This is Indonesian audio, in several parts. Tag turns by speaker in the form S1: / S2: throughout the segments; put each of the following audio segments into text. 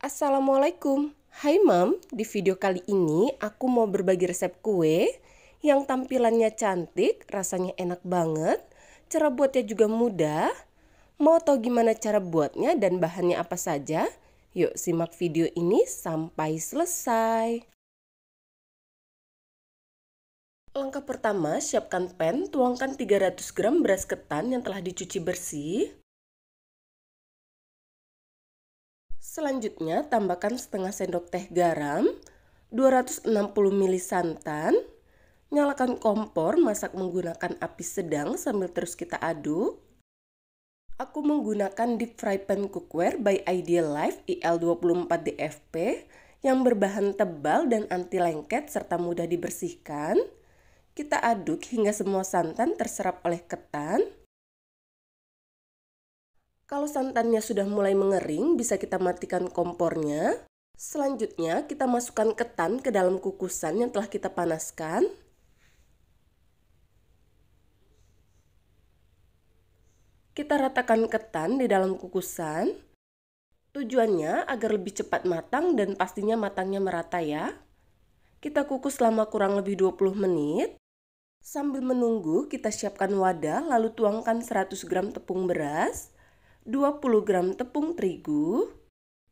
S1: Assalamualaikum, hai mam. Di video kali ini aku mau berbagi resep kue yang tampilannya cantik, rasanya enak banget, cara buatnya juga mudah. Mau tahu gimana cara buatnya dan bahannya apa saja? Yuk simak video ini sampai selesai. Langkah pertama, siapkan pan, tuangkan 300 gram beras ketan
S2: yang telah dicuci bersih.
S1: Selanjutnya tambahkan setengah sendok teh garam, 260 ml santan, nyalakan kompor masak menggunakan api sedang sambil terus kita aduk. Aku menggunakan deep fry pan cookware by Ideal Life IL24DFP yang berbahan tebal dan anti lengket serta mudah dibersihkan. Kita aduk hingga semua santan terserap oleh ketan. Kalau santannya sudah mulai mengering, bisa kita matikan kompornya. Selanjutnya, kita masukkan ketan ke dalam kukusan yang telah kita panaskan. Kita ratakan ketan di dalam kukusan. Tujuannya agar lebih cepat matang dan pastinya matangnya merata ya. Kita kukus selama kurang lebih 20 menit. Sambil menunggu, kita siapkan wadah lalu tuangkan 100 gram tepung beras, 20 gram tepung terigu,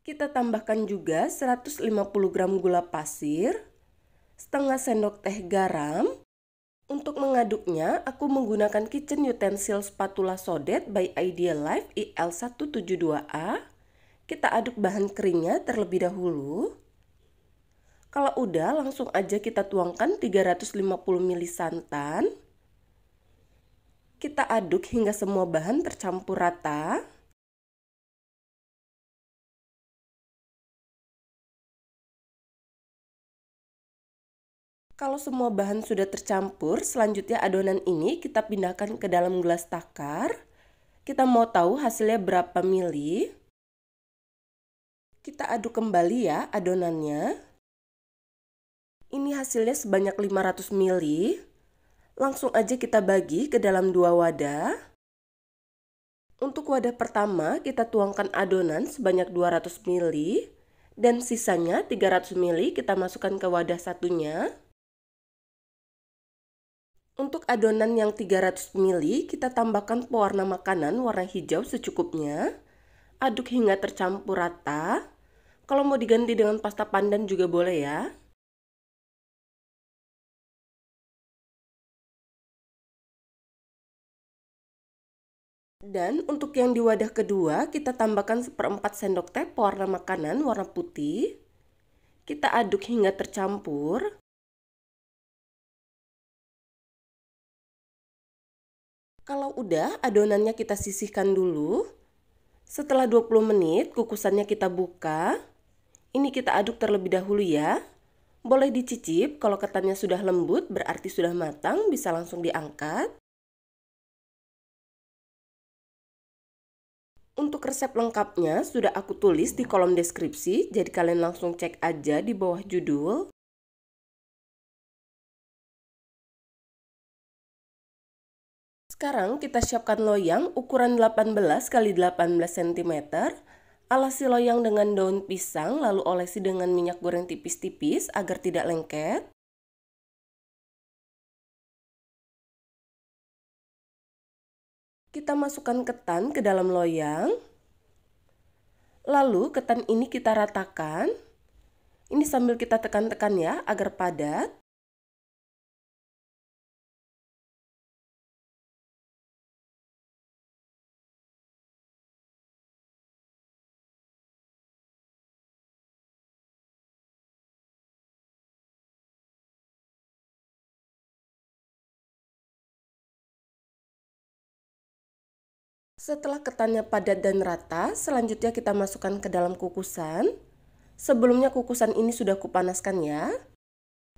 S1: kita tambahkan juga 150 gram gula pasir, setengah sendok teh garam. Untuk mengaduknya, aku menggunakan kitchen utensil spatula sodet by Ideal Life IL172A. Kita aduk bahan keringnya terlebih dahulu. Kalau udah, langsung aja kita tuangkan 350 ml santan. Kita aduk hingga semua bahan tercampur rata. Kalau semua bahan sudah tercampur, selanjutnya adonan ini kita pindahkan ke dalam gelas takar. Kita mau tahu hasilnya berapa mili. Kita aduk kembali ya adonannya. Ini hasilnya sebanyak 500 mili. Langsung aja kita bagi ke dalam dua wadah. Untuk wadah pertama, kita tuangkan adonan sebanyak 200 mili. Dan sisanya 300 mili kita masukkan ke wadah satunya. Untuk adonan yang 300 ml, kita tambahkan pewarna makanan warna hijau secukupnya. Aduk hingga tercampur rata. Kalau mau diganti dengan pasta pandan juga boleh ya. Dan untuk yang di wadah kedua, kita tambahkan seperempat sendok teh pewarna makanan warna putih. Kita aduk hingga tercampur.
S2: Kalau udah,
S1: adonannya kita sisihkan dulu. Setelah 20 menit, kukusannya kita buka. Ini kita aduk terlebih dahulu ya. Boleh dicicip, kalau ketannya sudah lembut berarti sudah matang, bisa langsung diangkat.
S2: Untuk resep lengkapnya sudah aku tulis di kolom deskripsi, jadi kalian langsung cek aja di bawah judul. Sekarang kita siapkan
S1: loyang ukuran 18 x 18 cm. Alasi loyang dengan daun pisang lalu olesi dengan minyak goreng tipis-tipis agar tidak lengket. Kita masukkan ketan ke dalam loyang. Lalu ketan ini kita ratakan. Ini sambil kita tekan-tekan ya agar padat. Setelah ketannya padat dan rata, selanjutnya kita masukkan ke dalam kukusan. Sebelumnya kukusan ini sudah kupanaskan ya.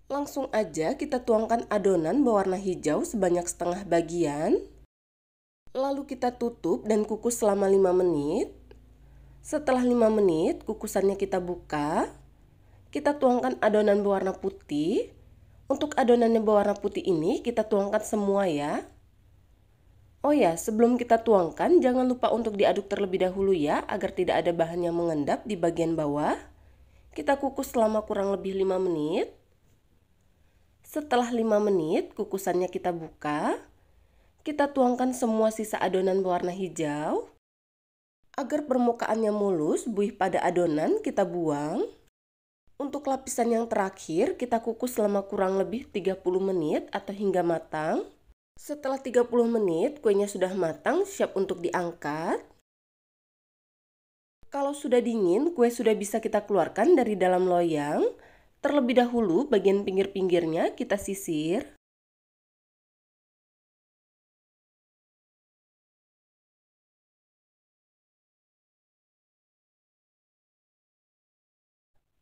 S1: Langsung aja kita tuangkan adonan berwarna hijau sebanyak setengah bagian. Lalu kita tutup dan kukus selama 5 menit. Setelah 5 menit, kukusannya kita buka. Kita tuangkan adonan berwarna putih. Untuk adonan yang berwarna putih ini kita tuangkan semua ya. Oh ya, sebelum kita tuangkan, jangan lupa untuk diaduk terlebih dahulu ya, agar tidak ada bahan yang mengendap di bagian bawah. Kita kukus selama kurang lebih 5 menit. Setelah 5 menit, kukusannya kita buka. Kita tuangkan semua sisa adonan berwarna hijau. Agar permukaannya mulus, buih pada adonan kita buang. Untuk lapisan yang terakhir, kita kukus selama kurang lebih 30 menit atau hingga matang. Setelah 30 menit, kuenya sudah matang, siap untuk diangkat. Kalau sudah dingin, kue sudah bisa kita keluarkan dari dalam loyang. Terlebih dahulu, bagian pinggir-pinggirnya kita
S2: sisir.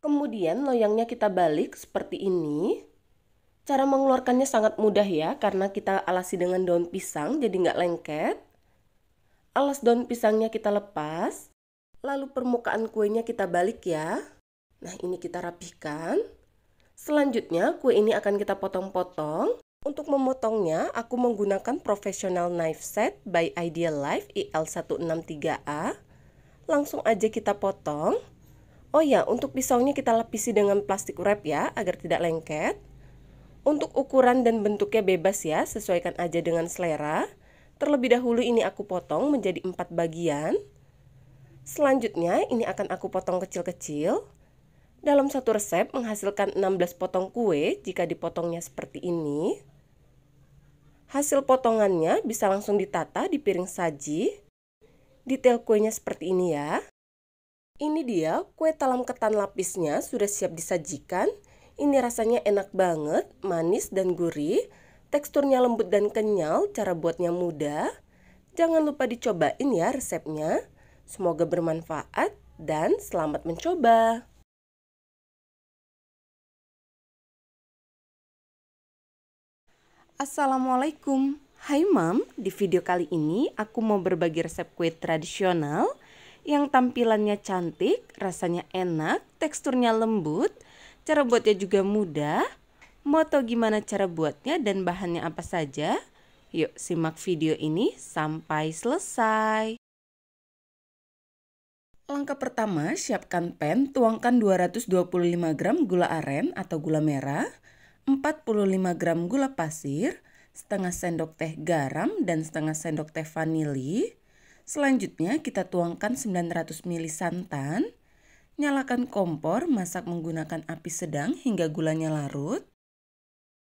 S1: Kemudian loyangnya kita balik seperti ini. Cara mengeluarkannya sangat mudah ya, karena kita alasi dengan daun pisang jadi nggak lengket. Alas daun pisangnya kita lepas, lalu permukaan kuenya kita balik ya. Nah ini kita rapihkan. Selanjutnya kue ini akan kita potong-potong. Untuk memotongnya, aku menggunakan professional knife set by Ideal Life IL163A. Langsung aja kita potong. Oh ya, untuk pisaunya kita lapisi dengan plastik wrap ya, agar tidak lengket. Untuk ukuran dan bentuknya bebas ya, sesuaikan aja dengan selera. Terlebih dahulu ini aku potong menjadi empat bagian. Selanjutnya ini akan aku potong kecil-kecil. Dalam satu resep menghasilkan 16 potong kue jika dipotongnya seperti ini. Hasil potongannya bisa langsung ditata di piring saji. Detail kuenya seperti ini ya. Ini dia kue talam ketan lapisnya sudah siap disajikan. Ini rasanya enak banget, manis dan gurih. Teksturnya lembut dan kenyal, cara buatnya mudah. Jangan lupa dicobain ya resepnya. Semoga bermanfaat dan selamat
S2: mencoba.
S1: Assalamualaikum. Hai Mam, di video kali ini aku mau berbagi resep kue tradisional yang tampilannya cantik, rasanya enak, teksturnya lembut, Cara buatnya juga mudah. Mau tahu gimana cara buatnya dan bahannya apa saja? Yuk simak video ini sampai selesai. Langkah pertama, siapkan pan, tuangkan 225 gram gula aren atau gula merah, 45 gram gula pasir, setengah sendok teh garam dan setengah sendok teh vanili. Selanjutnya kita tuangkan 900 ml santan, Nyalakan kompor, masak menggunakan api sedang hingga gulanya larut.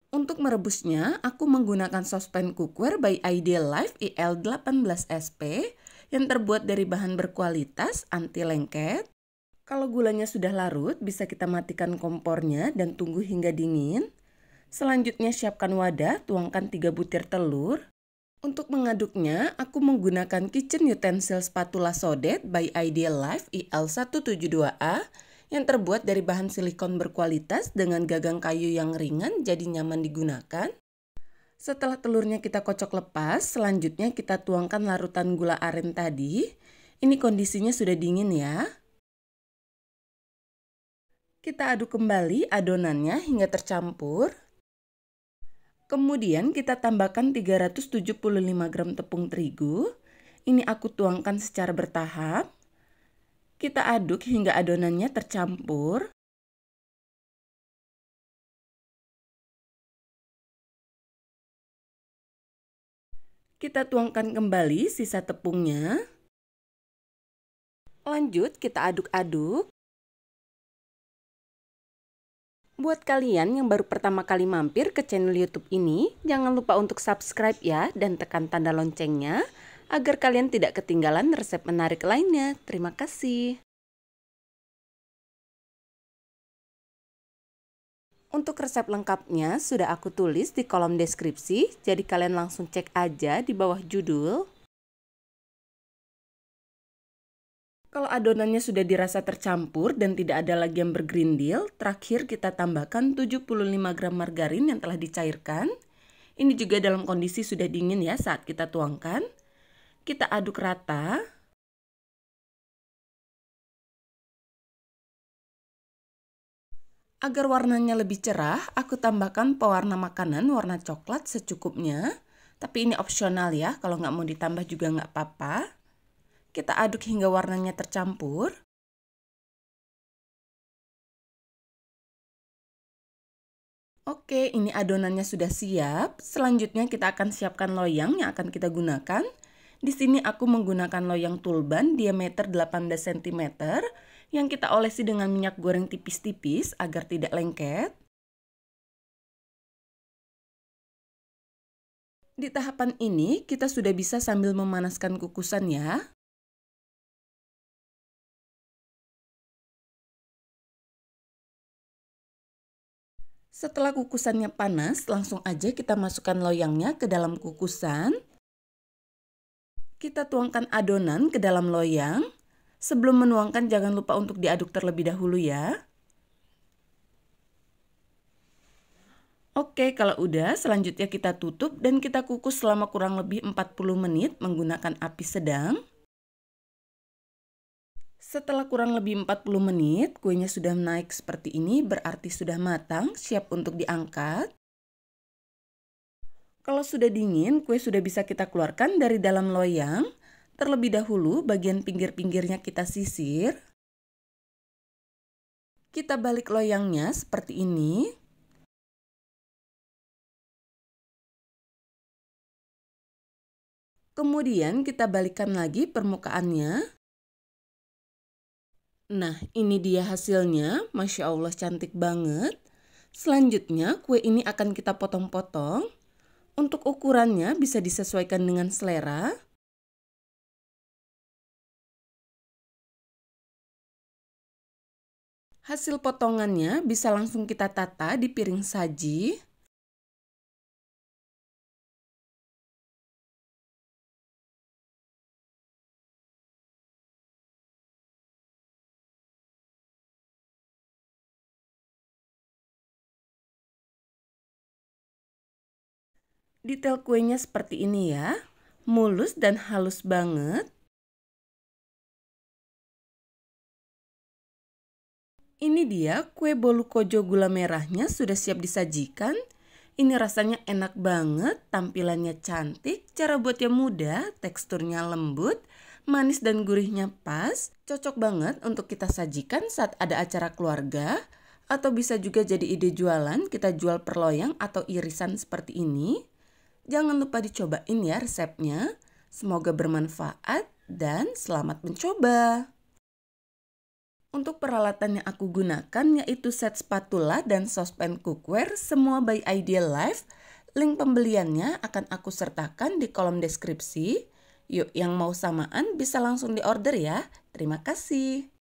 S1: Untuk merebusnya, aku menggunakan sospen cookware by Ideal Life IL18SP yang terbuat dari bahan berkualitas anti lengket. Kalau gulanya sudah larut, bisa kita matikan kompornya dan tunggu hingga dingin. Selanjutnya siapkan wadah, tuangkan 3 butir telur, untuk mengaduknya, aku menggunakan kitchen utensil spatula sodet by Ideal Life IL172A yang terbuat dari bahan silikon berkualitas dengan gagang kayu yang ringan jadi nyaman digunakan. Setelah telurnya kita kocok lepas, selanjutnya kita tuangkan larutan gula aren tadi. Ini kondisinya sudah dingin ya. Kita aduk kembali adonannya hingga tercampur. Kemudian kita tambahkan 375 gram tepung terigu. Ini aku tuangkan secara bertahap. Kita aduk hingga adonannya
S2: tercampur. Kita tuangkan kembali sisa tepungnya. Lanjut, kita aduk-aduk.
S1: Buat kalian yang baru pertama kali mampir ke channel YouTube ini, jangan lupa untuk subscribe ya dan tekan tanda loncengnya agar kalian tidak ketinggalan resep menarik lainnya. Terima kasih. Untuk resep lengkapnya sudah aku tulis di kolom deskripsi, jadi kalian langsung cek aja di bawah judul. Kalau adonannya sudah dirasa tercampur dan tidak ada lagi yang bergerindil, terakhir kita tambahkan 75 gram margarin yang telah dicairkan. Ini juga dalam kondisi sudah dingin ya saat kita tuangkan.
S2: Kita aduk rata.
S1: Agar warnanya lebih cerah, aku tambahkan pewarna makanan warna coklat secukupnya. Tapi ini opsional ya, kalau nggak mau ditambah juga nggak apa-apa kita aduk hingga warnanya tercampur.
S2: Oke, ini adonannya
S1: sudah siap. Selanjutnya kita akan siapkan loyang yang akan kita gunakan. Di sini aku menggunakan loyang tulban diameter 18 cm yang kita olesi dengan minyak goreng tipis-tipis agar tidak lengket.
S2: Di tahapan ini, kita sudah bisa sambil memanaskan kukusan ya. Setelah kukusannya panas,
S1: langsung aja kita masukkan loyangnya ke dalam kukusan. Kita tuangkan adonan ke dalam loyang. Sebelum menuangkan jangan lupa untuk diaduk terlebih dahulu ya. Oke, kalau udah selanjutnya kita tutup dan kita kukus selama kurang lebih 40 menit menggunakan api sedang. Setelah kurang lebih 40 menit, kuenya sudah naik seperti ini, berarti sudah matang, siap untuk diangkat. Kalau sudah dingin, kue sudah bisa kita keluarkan dari dalam loyang. Terlebih dahulu, bagian pinggir-pinggirnya kita sisir.
S2: Kita balik loyangnya seperti ini. Kemudian kita
S1: balikkan lagi permukaannya. Nah, ini dia hasilnya. Masya Allah, cantik banget. Selanjutnya, kue ini akan kita potong-potong. Untuk ukurannya bisa disesuaikan dengan selera.
S2: Hasil potongannya bisa langsung kita tata di piring saji. Detail kuenya seperti ini ya. Mulus dan halus banget.
S1: Ini dia kue bolu kojo gula merahnya sudah siap disajikan. Ini rasanya enak banget, tampilannya cantik, cara buatnya mudah, teksturnya lembut, manis dan gurihnya pas. Cocok banget untuk kita sajikan saat ada acara keluarga. Atau bisa juga jadi ide jualan, kita jual perloyang atau irisan seperti ini. Jangan lupa dicobain ya resepnya. Semoga bermanfaat dan selamat mencoba. Untuk peralatan yang aku gunakan yaitu set spatula dan saucepan cookware semua by Ideal Life. Link pembeliannya akan aku sertakan di kolom deskripsi. Yuk yang mau samaan bisa langsung di order ya. Terima kasih.